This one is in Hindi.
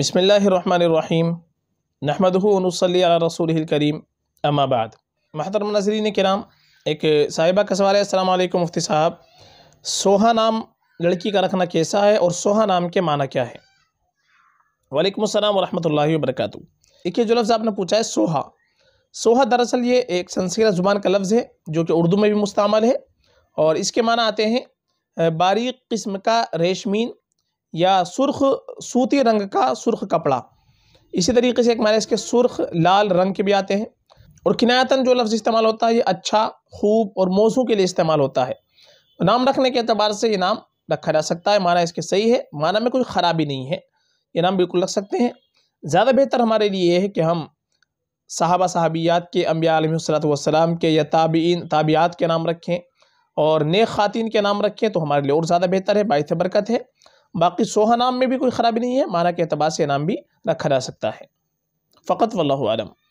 बसमीम नहमदनसली रसूल करीम अम्माबाद महतरम नजरीन कराम एक साहिबा का सवाल है असलम मुफ्ती साहब सोहा नाम लड़की का रखना कैसा है और सोहा नाम के माना क्या है वालेकाम अस्सलाम वरहमतुल्लाहि वबरकत जो लफ्ज़ आपने पूछा है सोहा सोहा दरअसल ये एक संस्कृत ज़ुबान का लफ्ज़ है जो कि उर्दू में भी मुस्तमल है और इसके माना आते हैं बारीक किस्म का रेशमीन या सुर्ख सूती रंग का सुर्ख कपड़ा इसी तरीके से एक मायने इसके सुर्ख लाल रंग के भी आते हैं और किनायतन जो लफ्ज़ इस्तेमाल होता है ये अच्छा खूब और मौजू के लिए इस्तेमाल होता है नाम रखने के अतबार से ये नाम रखा जा सकता है माना इसके सही है माना में कोई ख़राबी नहीं है ये नाम बिल्कुल रख सकते हैं ज़्यादा बेहतर हमारे लिए ये है कि हम साहबा साहबियात के अम्बियालतम के या ताबीन ताबियात के नाम रखें और नेक ख़ातिन के नाम रखें तो हमारे लिए और ज़्यादा बेहतर है बायस बरकत है باقی سوہا نام میں بھی کوئی خرابی نہیں ہے معنی کے اعتبار سے نام بھی رکھا جا سکتا ہے فقط واللہ عالم